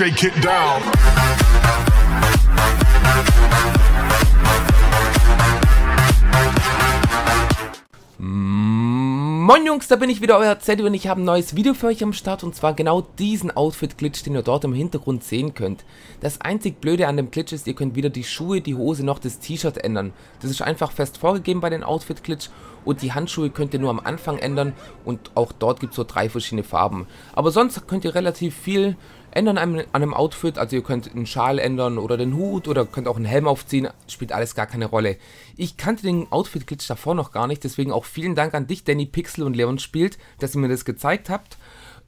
shake it down. Moin Jungs, da bin ich wieder, euer Zeddy und ich habe ein neues Video für euch am Start und zwar genau diesen Outfit-Glitch, den ihr dort im Hintergrund sehen könnt. Das einzig Blöde an dem Glitch ist, ihr könnt weder die Schuhe, die Hose noch das T-Shirt ändern. Das ist einfach fest vorgegeben bei den Outfit-Glitch und die Handschuhe könnt ihr nur am Anfang ändern und auch dort gibt es so drei verschiedene Farben. Aber sonst könnt ihr relativ viel ändern an einem Outfit, also ihr könnt einen Schal ändern oder den Hut oder könnt auch einen Helm aufziehen, spielt alles gar keine Rolle. Ich kannte den Outfit-Glitch davor noch gar nicht, deswegen auch vielen Dank an dich, Danny Pixel und Leon Spielt, dass ihr mir das gezeigt habt.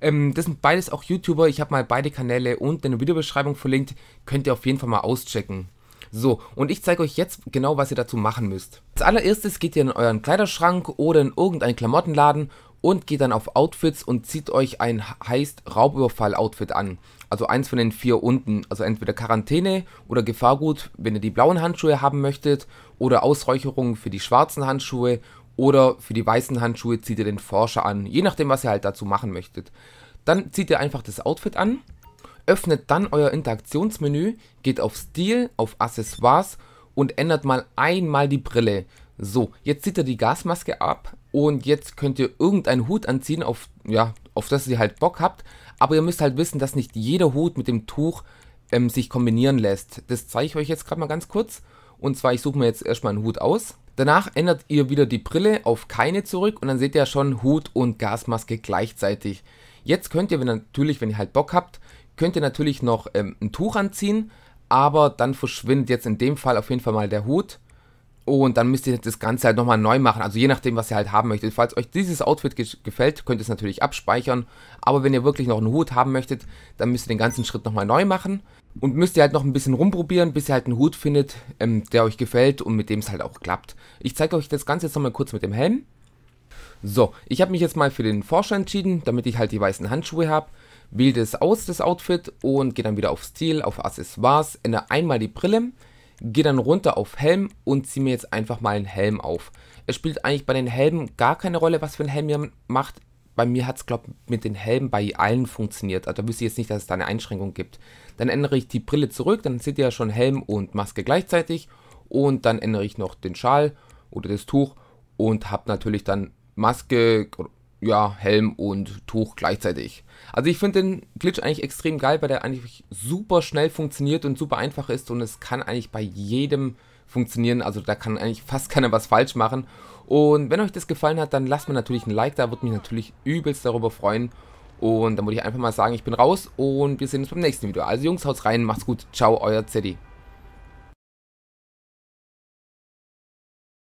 Ähm, das sind beides auch YouTuber, ich habe mal beide Kanäle unten in der Videobeschreibung verlinkt, könnt ihr auf jeden Fall mal auschecken. So, und ich zeige euch jetzt genau, was ihr dazu machen müsst. Als allererstes geht ihr in euren Kleiderschrank oder in irgendeinen Klamottenladen und geht dann auf Outfits und zieht euch ein heißt Raubüberfall-Outfit an. Also eins von den vier unten. Also entweder Quarantäne oder Gefahrgut, wenn ihr die blauen Handschuhe haben möchtet, oder Ausräucherung für die schwarzen Handschuhe oder für die weißen Handschuhe zieht ihr den Forscher an. Je nachdem, was ihr halt dazu machen möchtet. Dann zieht ihr einfach das Outfit an Öffnet dann euer Interaktionsmenü, geht auf Stil, auf Accessoires und ändert mal einmal die Brille. So, jetzt zieht ihr die Gasmaske ab und jetzt könnt ihr irgendeinen Hut anziehen, auf, ja, auf das ihr halt Bock habt. Aber ihr müsst halt wissen, dass nicht jeder Hut mit dem Tuch ähm, sich kombinieren lässt. Das zeige ich euch jetzt gerade mal ganz kurz. Und zwar, ich suche mir jetzt erstmal einen Hut aus. Danach ändert ihr wieder die Brille auf keine zurück und dann seht ihr schon Hut und Gasmaske gleichzeitig. Jetzt könnt ihr wenn natürlich, wenn ihr halt Bock habt, könnt natürlich noch ähm, ein Tuch anziehen, aber dann verschwindet jetzt in dem Fall auf jeden Fall mal der Hut. Und dann müsst ihr das Ganze halt nochmal neu machen. Also je nachdem, was ihr halt haben möchtet. Falls euch dieses Outfit ge gefällt, könnt ihr es natürlich abspeichern. Aber wenn ihr wirklich noch einen Hut haben möchtet, dann müsst ihr den ganzen Schritt nochmal neu machen. Und müsst ihr halt noch ein bisschen rumprobieren, bis ihr halt einen Hut findet, ähm, der euch gefällt und mit dem es halt auch klappt. Ich zeige euch das Ganze jetzt nochmal kurz mit dem Helm. So, ich habe mich jetzt mal für den Forscher entschieden, damit ich halt die weißen Handschuhe habe wähle das aus, das Outfit, und gehe dann wieder auf Stil, auf Accessoires, ändere einmal die Brille, gehe dann runter auf Helm und ziehe mir jetzt einfach mal einen Helm auf. Es spielt eigentlich bei den Helmen gar keine Rolle, was für ein Helm ihr macht. Bei mir hat es, glaube ich, mit den Helmen bei allen funktioniert. Also da wüsste ich jetzt nicht, dass es da eine Einschränkung gibt. Dann ändere ich die Brille zurück, dann seht ihr ja schon Helm und Maske gleichzeitig. Und dann ändere ich noch den Schal oder das Tuch und habe natürlich dann Maske ja, Helm und Tuch gleichzeitig. Also ich finde den Glitch eigentlich extrem geil, weil der eigentlich super schnell funktioniert und super einfach ist und es kann eigentlich bei jedem funktionieren. Also da kann eigentlich fast keiner was falsch machen. Und wenn euch das gefallen hat, dann lasst mir natürlich ein Like da, würde mich natürlich übelst darüber freuen. Und dann würde ich einfach mal sagen, ich bin raus und wir sehen uns beim nächsten Video. Also Jungs, haut rein, macht's gut, ciao, euer Zeddy.